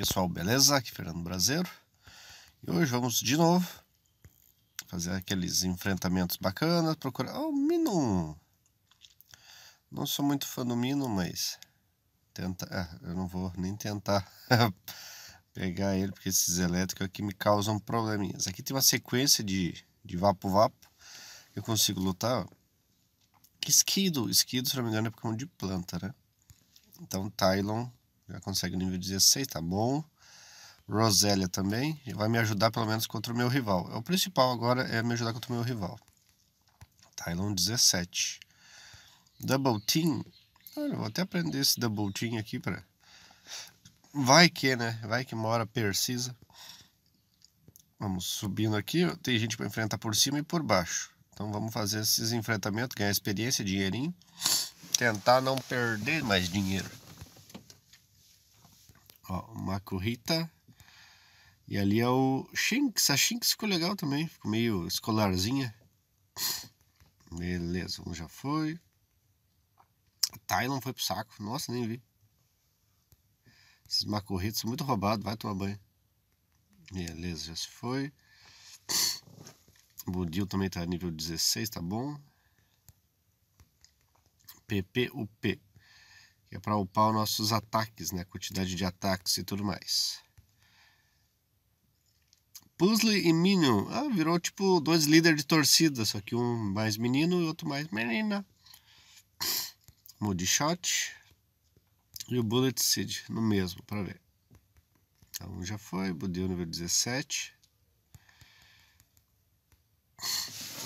pessoal, beleza? Aqui Fernando Brasileiro. E hoje vamos de novo fazer aqueles enfrentamentos bacanas, procurar... Oh, Minum! Não sou muito fã do Minum, mas... Tenta... Ah, eu não vou nem tentar pegar ele, porque esses elétricos aqui me causam probleminhas. Aqui tem uma sequência de, de vapo-vapo eu consigo lutar. Esquido, esquido, se não me engano, é Pokémon de planta, né? Então, Tylon já consegue o nível 16, tá bom. Rosélia também, vai me ajudar pelo menos contra o meu rival. É o principal agora é me ajudar contra o meu rival. Tylon 17. Double Team, olha, vou até aprender esse Double Team aqui para... Vai que, né? Vai que mora precisa. Vamos subindo aqui, tem gente para enfrentar por cima e por baixo. Então vamos fazer esses enfrentamentos, ganhar experiência, dinheirinho. Tentar não perder mais dinheiro. Ó, Makuhita. E ali é o Shinx. A Shinx ficou legal também. Ficou meio escolarzinha. Beleza, um já foi. A Tylon foi pro saco. Nossa, nem vi. Esses macorritos são muito roubados. Vai tomar banho. Beleza, já se foi. O Budil também tá nível 16, tá bom. PPUP que é para upar os nossos ataques, né? Quantidade de ataques e tudo mais. Puzzle e Minion. Ah, virou tipo dois líderes de torcida, só que um mais menino e outro mais menina. Moody Shot. E o Bullet Seed no mesmo, para ver. Então um já foi, Budeu nível 17.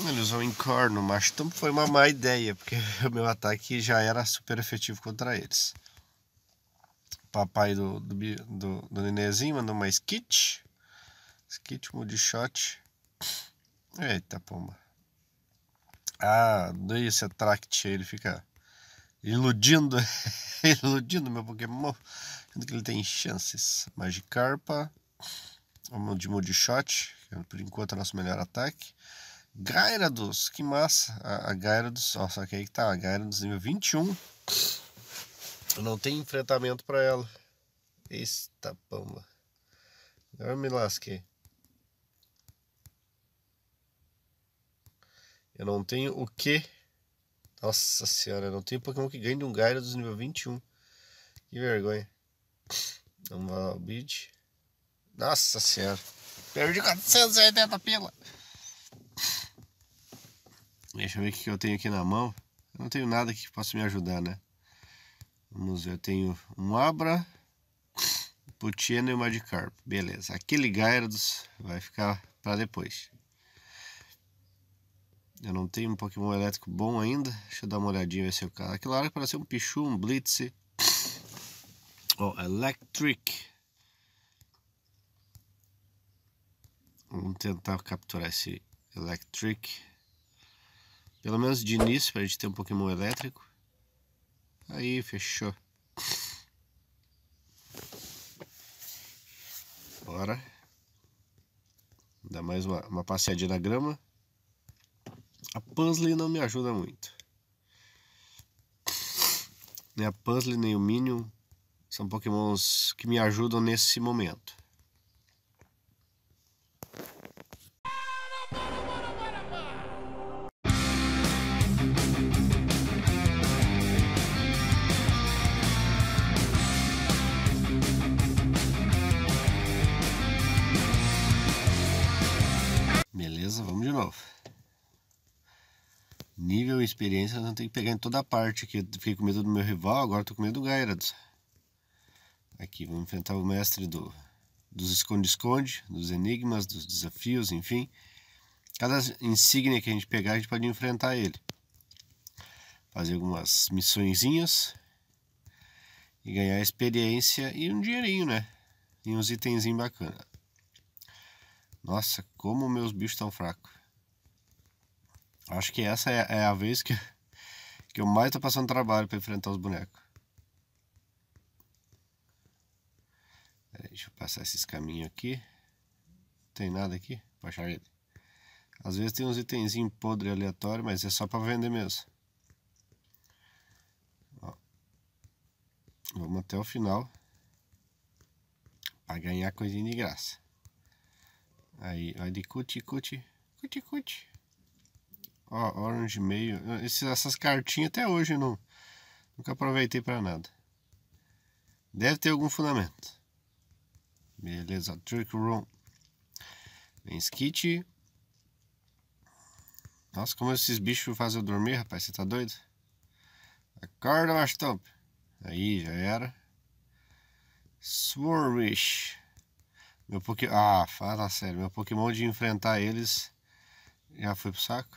Ele usou um incorno, mas então foi uma má ideia, porque o meu ataque já era super efetivo contra eles. Papai do, do, do, do mandou mais kit. Skit, de shot. Eita pomba. Ah, daí esse attract ele fica iludindo, iludindo meu Pokémon, sendo que ele tem chances. Magikarpa, vamos de Moody Shot, que é, por enquanto é o nosso melhor ataque. Gairados, que massa. A, a Gairados, ó, só que aí que tá, a Gairados nível 21. Não tem enfrentamento pra ela. Eita pamba. Agora me lasquei. Eu não tenho o que. Nossa senhora, eu não tenho Pokémon que ganhe de um Gyarados nível 21. Que vergonha. Vamos lá, o bid. Nossa senhora. Perdi 480 pila. Deixa eu ver o que eu tenho aqui na mão. Eu não tenho nada que possa me ajudar, né? Vamos ver, eu tenho um Abra, Putiano e o de Carp. Beleza, aquele Gyarados vai ficar para depois. Eu não tenho um Pokémon elétrico bom ainda. Deixa eu dar uma olhadinha ver se é o cara. Aquela hora parece um Pichu, um Blitz. Oh, Electric. Vamos tentar capturar esse Electric. Pelo menos de início, para a gente ter um Pokémon elétrico. Aí, fechou. Bora. Dá mais uma, uma passeadinha na grama. A puzzle não me ajuda muito. Nem a puzzle nem o Minion são pokémons que me ajudam nesse momento. experiência, não tem que pegar em toda a parte. Que fiquei com medo do meu rival, agora estou com medo do Gyarados. Aqui, vamos enfrentar o mestre do, dos esconde-esconde, dos enigmas, dos desafios, enfim. Cada insígnia que a gente pegar, a gente pode enfrentar ele. Fazer algumas missõezinhas e ganhar experiência e um dinheirinho, né? E uns itenzinhos bacana. Nossa, como meus bichos estão fracos. Acho que essa é, é a vez que, que eu mais tô passando trabalho para enfrentar os bonecos. Aí, deixa eu passar esses caminhos aqui. Tem nada aqui? achar ele. Às vezes tem uns itenzinhos podre aleatório, mas é só para vender mesmo. Ó. Vamos até o final. para ganhar coisinha de graça. Aí, olha de cuti, cuti. Cuti, cuti. Orange Mail. Esses, essas cartinhas até hoje não, nunca aproveitei para nada. Deve ter algum fundamento. Beleza, Trick Room. Vem Skit. Nossa, como esses bichos fazem eu dormir, rapaz. Você tá doido? Acorda, Mastomp. Aí, já era. Swarmish. Meu Pokémon. Ah, fala sério. Meu Pokémon de enfrentar eles já foi pro saco.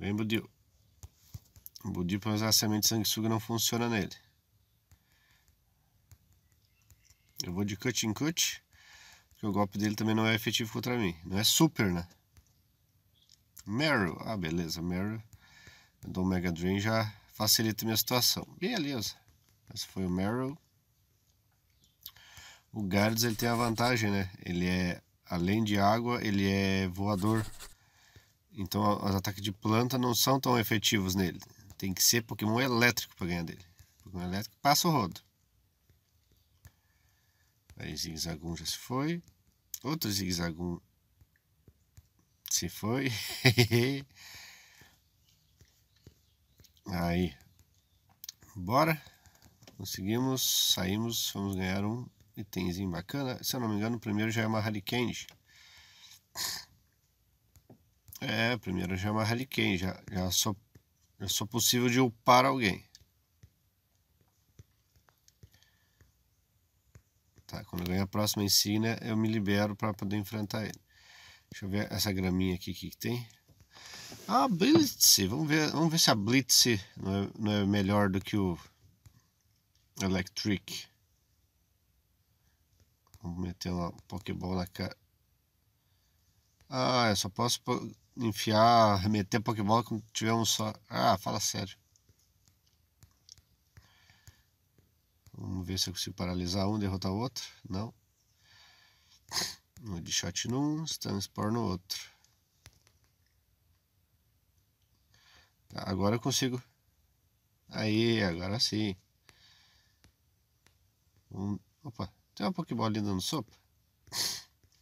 Vem, Budil. O Budil, para usar a semente sanguessuga, não funciona nele. Eu vou de cut em cut. Porque o golpe dele também não é efetivo contra mim. Não é super, né? Meryl. Ah, beleza. Meryl. Eu dou o Mega Drain já facilita minha situação. Beleza. Esse foi o Meryl. O Gardes ele tem a vantagem, né? Ele é, além de água, ele é voador. Então os ataques de planta não são tão efetivos nele. Tem que ser Pokémon elétrico para ganhar dele. Pokémon elétrico passa o rodo. Aí Zigzagum já se foi. Outro Zigzagum se foi. Aí. Bora. Conseguimos, saímos, vamos ganhar um itemzinho bacana. Se eu não me engano, o primeiro já é uma Harry é, primeiro já é uma Harley Quinn, já, já, só, já só possível de upar alguém. Tá, quando eu ganho a próxima insígnia, eu me libero para poder enfrentar ele. Deixa eu ver essa graminha aqui que tem. Ah, Blitz! Vamos ver, vamos ver se a Blitz não é, não é melhor do que o Electric. Vamos meter uma Pokéball na cara. Ah, eu só posso enfiar, remeter Pokébola quando tiver um só. Ah, fala sério. Vamos ver se eu consigo paralisar um, derrotar o outro. Não. Um de shot num, Stunspore no outro. Tá, agora eu consigo. Aí, agora sim. Um... Opa, tem uma Pokébola ali dando sopa?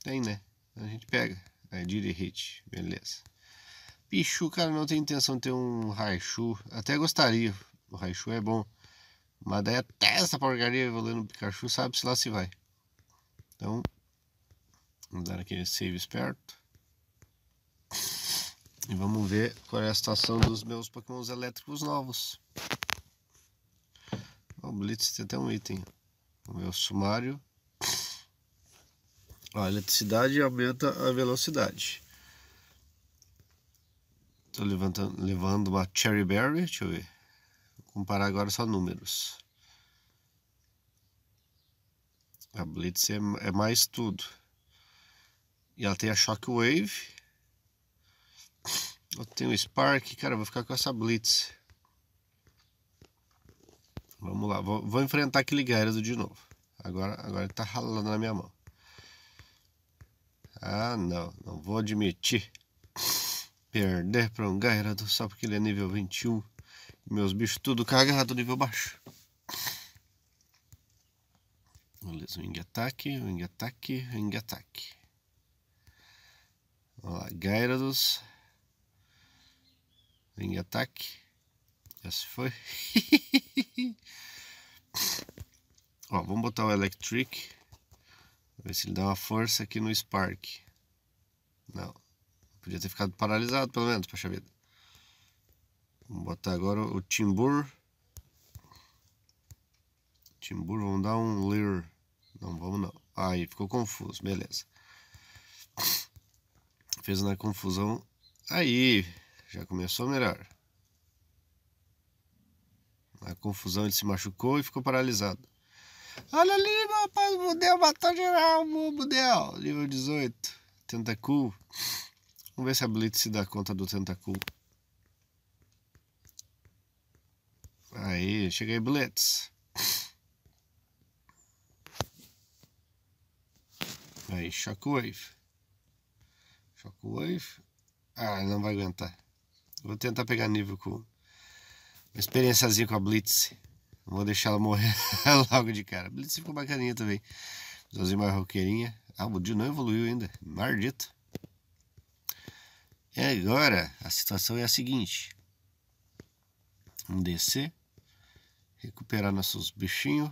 Tem, né? A gente pega. É hit, beleza. Pichu, cara, não tem intenção de ter um Raichu. Até gostaria. O Raichu é bom. Mas daí até essa porcaria valendo o Pikachu, sabe-se lá se vai. Então, vamos dar aquele save esperto. E vamos ver qual é a situação dos meus pokémons elétricos novos. O Blitz tem até um item. O meu sumário a eletricidade aumenta a velocidade. Estou levantando, levando uma Cherry Berry, deixa eu ver. Vou comparar agora só números. A Blitz é, é mais tudo. E ela tem a Shockwave. Eu tenho o Spark, cara, vou ficar com essa Blitz. Vamos lá, vou, vou enfrentar aquele Gyarados de novo. Agora, agora ele tá ralando na minha mão. Ah, não, não vou admitir. Perder para um Gairado só porque ele é nível 21. Meus bichos tudo cagado, nível baixo. Beleza, wing attack, wing attack, wing attack. Vamos lá, Gyarados. Wing attack. Já se foi. Ó, vamos botar o Electric. Ver se ele dá uma força aqui no Spark. Não. Podia ter ficado paralisado, pelo menos, poxa vida. Vamos botar agora o Timbur. Timbur, vamos dar um Leer. Não, vamos não. Aí, ficou confuso, beleza. Fez na confusão. Aí, já começou melhor. Na confusão ele se machucou e ficou paralisado. Olha ali, meu rapaz, Budel matou geral, meu Budel. Nível 18. Tentacool. Vamos ver se a Blitz se dá conta do Tentacool. Aí, cheguei Blitz. Aí, Shockwave. Shockwave. Ah, não vai aguentar. Vou tentar pegar nível com... Uma experiênciazinha com a Blitz. Não vou deixar ela morrer logo de cara. Blitz ficou bacaninha também. Sozinho mais roqueirinha. Ah, o não evoluiu ainda. Maldito. E agora, a situação é a seguinte. Vamos descer. Recuperar nossos bichinhos.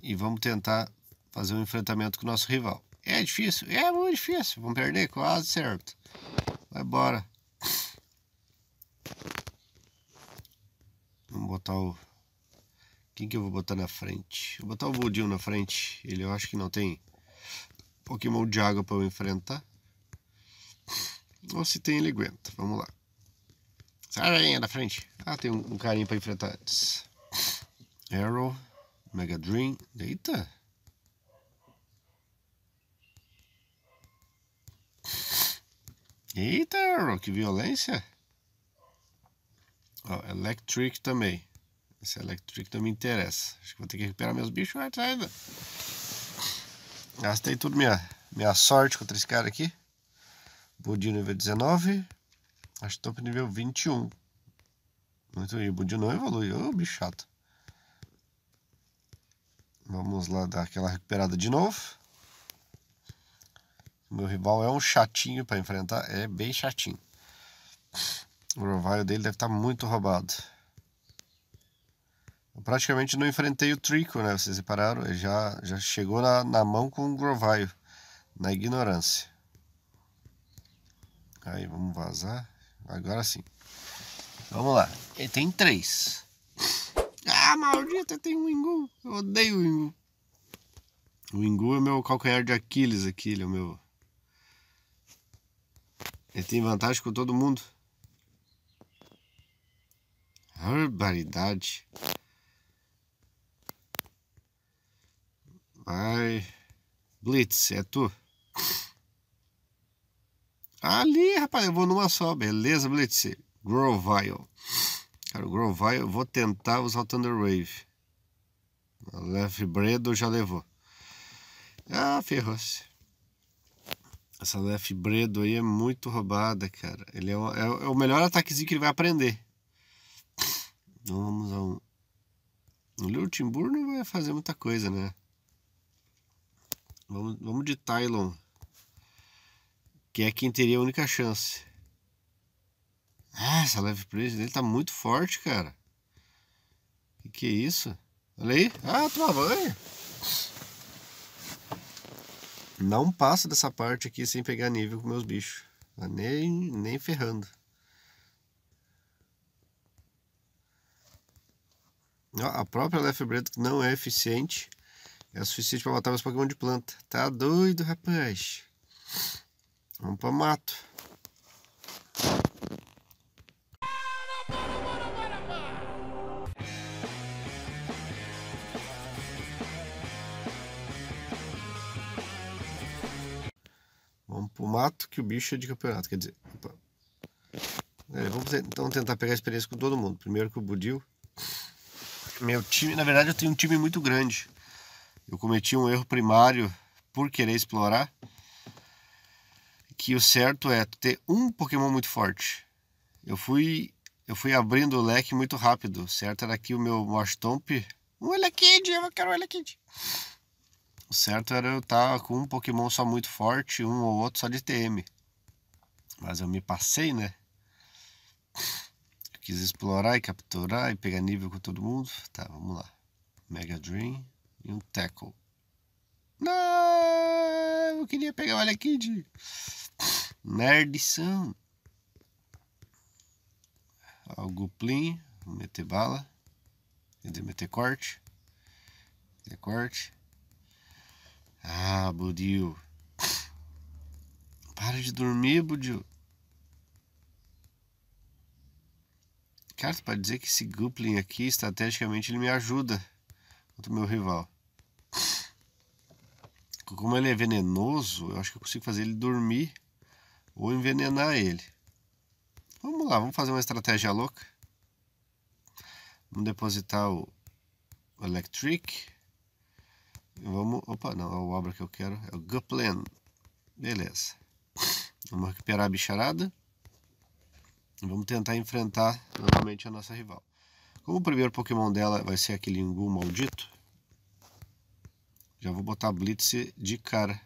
E vamos tentar fazer um enfrentamento com o nosso rival. É difícil? É muito difícil. Vamos perder? Quase certo. Vai embora. Vamos botar o quem que eu vou botar na frente? Vou botar o Boldinho na frente. Ele eu acho que não tem Pokémon de água para eu enfrentar. Ou se tem, ele aguenta. Vamos lá. Saranha da frente. Ah, tem um, carinho carinha para enfrentar antes. Arrow, Mega Dream. Eita! Eita, Arrow, que violência! Electric também. Esse Electric não me interessa. Acho que vou ter que recuperar meus bichos antes tá ainda. Gastei tudo minha, minha sorte contra esse cara aqui. Budinho nível 19. Acho top nível 21. Muito aí. Budinho não evolui. Ô, oh, bicho chato. Vamos lá dar aquela recuperada de novo. Meu rival é um chatinho para enfrentar. É bem chatinho. O provável dele deve estar tá muito roubado. Eu praticamente não enfrentei o Trico, né? Vocês repararam? Ele já, já chegou na, na mão com o Grovaio, na ignorância. Aí, vamos vazar. Agora sim. Vamos lá. Ele tem três. Ah, maldita, tem um Ingu. Eu odeio o Ingu. O Ingu é o meu calcanhar de Aquiles aqui, ele é o meu... Ele tem vantagem com todo mundo. Barbaridade. Vai. Blitz, é tu? Ali, rapaz, eu vou numa só. Beleza, Blitz? Grovile. Cara, o Grovile, eu vou tentar usar o Thunder Wave. O Left Bredo já levou. Ah, ferrou-se. Essa Left Bredo aí é muito roubada, cara. Ele é o, é, é o melhor ataquezinho que ele vai aprender. Então vamos a um... O não vai fazer muita coisa, né? Vamos, vamos de Tylon. Que é quem teria a única chance. Ah, essa leve presa dele tá muito forte, cara. Que que é isso? Olha aí. Ah, toma banho. Não passa dessa parte aqui sem pegar nível com meus bichos. Tá nem, nem ferrando. A própria Left Breath não é eficiente é suficiente para matar meus Pokémon de planta. Tá doido, rapaz? Vamos para mato. Vamos pro mato que o bicho é de campeonato, quer dizer. É, vamos então tentar pegar a experiência com todo mundo. Primeiro com o Budil. Meu time, na verdade, eu tenho um time muito grande eu cometi um erro primário por querer explorar. Que o certo é ter um Pokémon muito forte. Eu fui eu fui abrindo o leque muito rápido. Certo era que o meu Mostomp. Um Elekid, eu quero um Elekid. O certo era eu estar tá com um Pokémon só muito forte, um ou outro só de TM. Mas eu me passei, né? Eu quis explorar e capturar e pegar nível com todo mundo. Tá, vamos lá. Mega Dream e um tackle. Não, eu queria pegar, olha aqui de nerdição. Ó, Guplin, vou meter bala. Vou meter corte? Meter corte. Ah, Budil. Para de dormir, Budil. Cara, para dizer que esse Guplin aqui, estrategicamente, ele me ajuda contra o meu rival como ele é venenoso, eu acho que eu consigo fazer ele dormir ou envenenar ele. Vamos lá, vamos fazer uma estratégia louca. Vamos depositar o Electric. Vamos. Opa, não, a é obra que eu quero é o Guplan. Beleza. Vamos recuperar a bicharada. E vamos tentar enfrentar novamente a nossa rival. Como o primeiro Pokémon dela vai ser aquele Ingu maldito, já vou botar blitz de cara.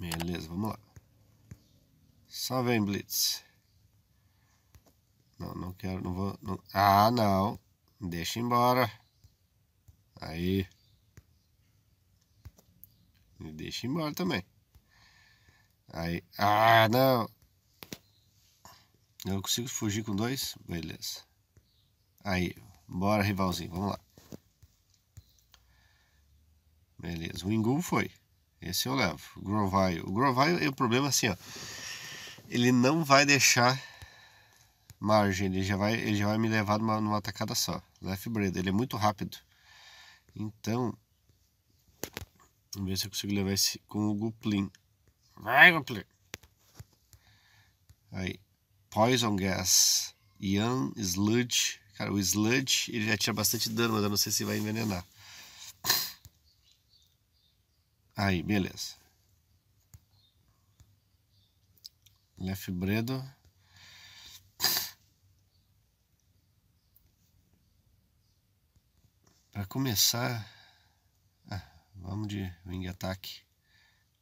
Beleza, vamos lá. Só vem blitz. Não, não quero, não vou... Não. Ah, não. Deixa embora. Aí. Me deixa embora também. Aí. Ah, não. Eu consigo fugir com dois? Beleza. Aí. Bora, rivalzinho. Vamos lá. Beleza, o Ingu foi. Esse eu levo. O Grovaio. O Grovaio, é o problema é assim, ó. Ele não vai deixar margem, ele já vai, ele já vai me levar numa, numa atacada só. Left Breda, ele é muito rápido. Então, vamos ver se eu consigo levar esse com o Guplin. Vai, Guplin! Aí, Poison Gas, Young Sludge. Cara, o Sludge, ele já tira bastante dano, mas eu não sei se vai envenenar. Aí, beleza. Lef Bredo. Para começar, ah, vamos de wing attack.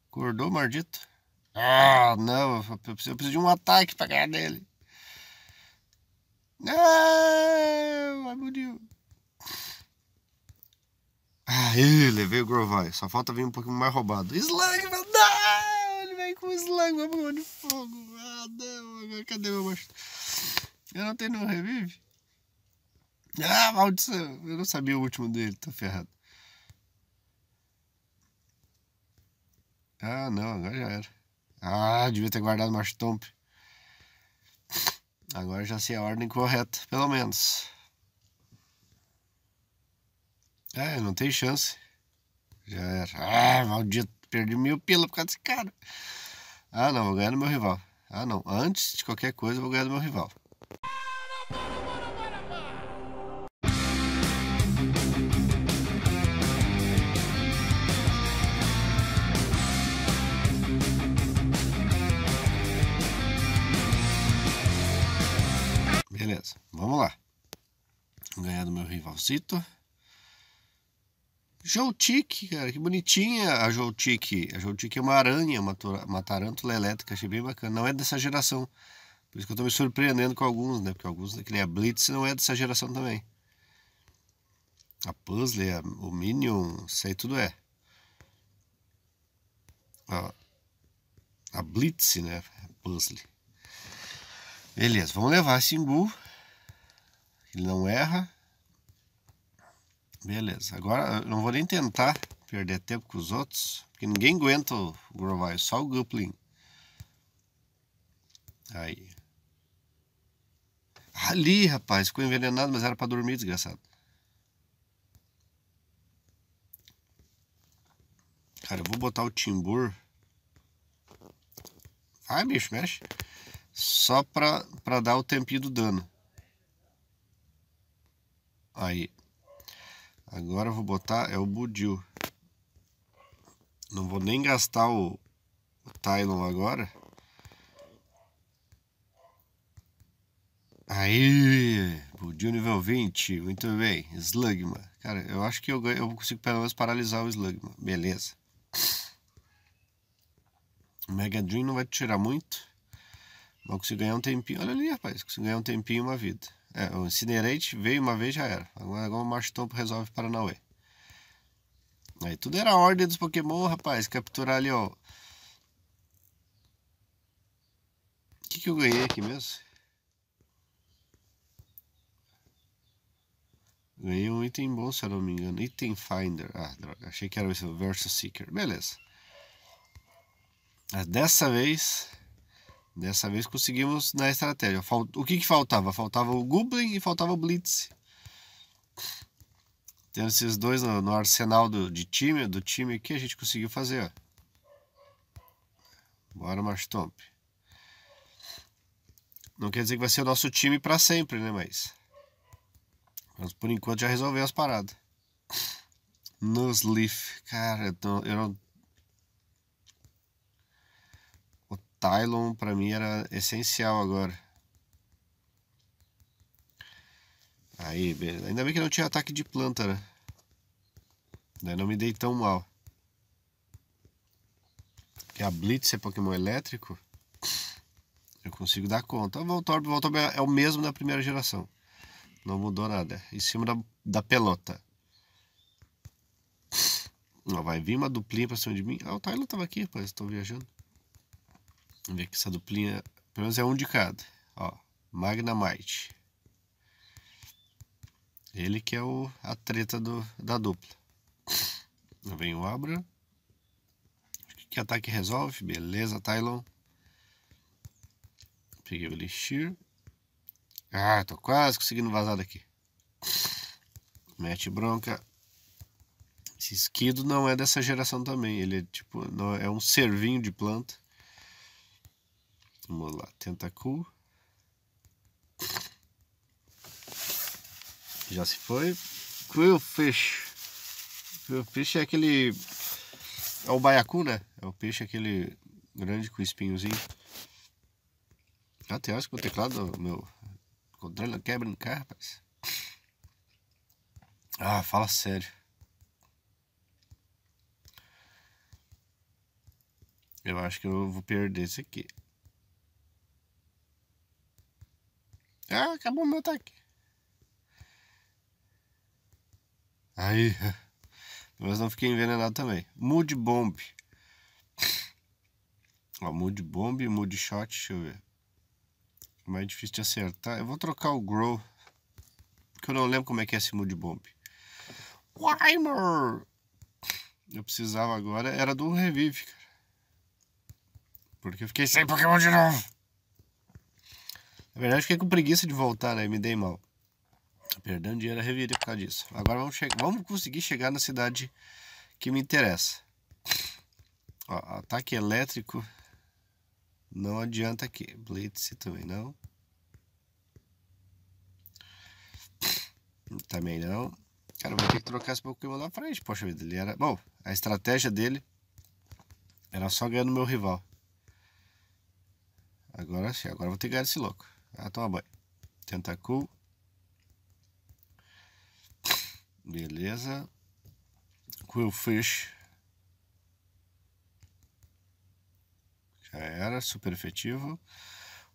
Acordou, maldito? Ah, não, eu preciso, eu preciso de um ataque para ganhar dele. Não, ah, vai morrer. Aí, ah, levei o Grovai. Só falta vir um pouquinho mais roubado. Slug, meu Deus! Ele vem com Slug, meu bagulho de fogo. Ah, não, agora cadê meu macho? Eu não tenho nenhum revive? Ah, maldição! Eu não sabia o último dele, tô ferrado. Ah, não, agora já era. Ah, devia ter guardado macho tomp. Agora já sei a ordem correta, pelo menos. É, não tem chance. Já era. Ah, maldito, perdi mil pila por causa desse cara. Ah, não, vou ganhar do meu rival. Ah, não, antes de qualquer coisa, vou ganhar do meu rival. Beleza, vamos lá. Vou ganhar do meu rivalcito. Joutique, cara, que bonitinha a Joutique. A Joutique é uma aranha, uma, uma tarântula elétrica, achei bem bacana. Não é dessa geração. Por isso que eu tô me surpreendendo com alguns, né? Porque alguns daquele a Blitz não é dessa geração também. A Puzzle, a, o Minion, isso aí tudo é. A, a Blitz, né? A Puzzle. Beleza, vamos levar esse Imbu. Ele não erra. Beleza, agora eu não vou nem tentar perder tempo com os outros, porque ninguém aguenta o Grovile, só o guplin Aí. Ali, rapaz, ficou envenenado, mas era para dormir, desgraçado. Cara, eu vou botar o Timbur. Ai, bicho, mexe. Só pra, pra dar o tempinho do dano. Aí. Agora eu vou botar é o budil. Não vou nem gastar o, o Tylon agora. Aí, budil nível 20, muito bem, Slugma. Cara, eu acho que eu, eu consigo pelo menos paralisar o Slugma, beleza. O Mega Dream não vai tirar muito, mas eu consigo ganhar um tempinho. Olha ali, rapaz, consigo ganhar um tempinho e uma vida. É, o Incinerate veio uma vez já era. Agora, agora o Machitompo resolve Paranauê. Aí tudo era a ordem dos Pokémon, rapaz. Capturar ali, ó. O que, que eu ganhei aqui mesmo? Ganhei um item bom, se eu não me engano. Item Finder. Ah, droga. Achei que era o Versus Seeker. Beleza. Mas dessa vez Dessa vez conseguimos na estratégia. O que, que faltava? Faltava o Goblin e faltava o Blitz. Tendo esses dois no, no arsenal do, de time, do time que a gente conseguiu fazer. Ó. Bora, Mastomp. Não quer dizer que vai ser o nosso time para sempre, né? Mas... Mas por enquanto já resolveu as paradas. Nos Leaf. Cara, eu eu não Tylon para mim era essencial agora. Aí, beleza. ainda bem que não tinha ataque de planta, né? Daí não me dei tão mal. Que a Blitz é Pokémon elétrico. Eu consigo dar conta. O Voltorb, Voltorb é, é o mesmo da primeira geração. Não mudou nada. Em cima da, da pelota. Não, vai vir uma duplinha pra cima de mim. Ah, o Tylon tava aqui, rapaz. Tô viajando. Vamos ver aqui essa duplinha. Pelo menos é um de cada. Ó, Magnamite. Ele que é o, a treta do, da dupla. Vem o Abra. Que ataque resolve? Beleza, Tylon. Peguei o Elixir. Ah, tô quase conseguindo vazar daqui. Mete bronca. Esse esquido não é dessa geração também. Ele é tipo. Não, é, é um servinho de planta. Vamos lá, Tentacool. Já se foi. Quillfish. Quillfish é aquele... É o baiacu, né? É o peixe aquele grande com espinhozinho. Até ah, acho que o teclado, meu controle não quer brincar, rapaz. Ah, fala sério. Eu acho que eu vou perder esse aqui. Ah, acabou meu ataque. Aí, mas não fiquei envenenado também. Mood Bomb. Ó, Mood Bomb, Mood Shot, deixa eu ver. Mais difícil de acertar. Eu vou trocar o Grow. Porque eu não lembro como é que é esse Mood Bomb. Weimer! Eu precisava agora, era do Revive, cara. Porque eu fiquei sem Pokémon de novo. Na verdade, fiquei com preguiça de voltar, né? Me dei mal. Perdendo dinheiro a reviria por causa disso. Agora vamos, vamos conseguir chegar na cidade que me interessa. Ó, ataque elétrico. Não adianta aqui. Blitz também não. Também não. Cara, vou ter que trocar esse Pokémon na frente. Poxa vida, ele era. Bom, a estratégia dele era só ganhar no meu rival. Agora sim, agora vou ter que ganhar esse louco. Ah, toma banho. Tentacool. Beleza. Quillfish. Já era, super efetivo.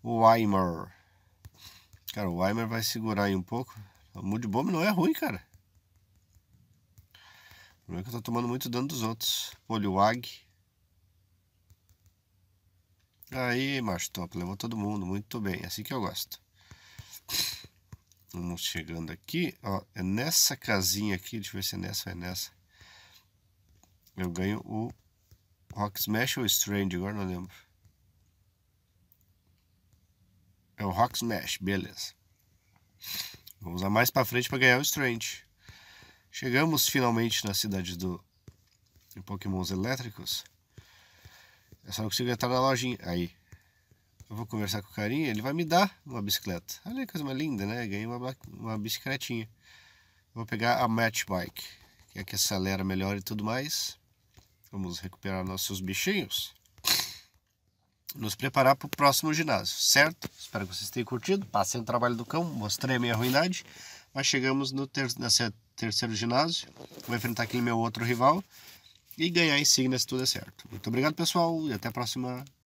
O Weimer. Cara, o Weimer vai segurar aí um pouco. O Mood Bomb não é ruim, cara. O problema é que eu tô tomando muito dano dos outros. Poliwag. Aí, macho top, levou todo mundo, muito bem, é assim que eu gosto. Vamos chegando aqui, ó, é nessa casinha aqui, deixa eu ver se é nessa ou é nessa. Eu ganho o Rock Smash ou Strange, agora não lembro. É o Rock Smash, beleza. Vamos lá mais pra frente para ganhar o Strange. Chegamos finalmente na cidade do Pokémons elétricos. Eu é só não consigo entrar na lojinha. Aí, eu vou conversar com o carinha, ele vai me dar uma bicicleta. Olha que coisa mais linda, né? Ganhei uma, uma bicicletinha. vou pegar a Match Bike, que é que acelera melhor e tudo mais. Vamos recuperar nossos bichinhos. Nos preparar para o próximo ginásio, certo? Espero que vocês tenham curtido. Passei o trabalho do cão, mostrei a minha ruindade. Mas chegamos no ter nesse terceiro ginásio. Vou enfrentar aquele meu outro rival e ganhar insígnias se tudo é certo. Muito obrigado, pessoal, e até a próxima.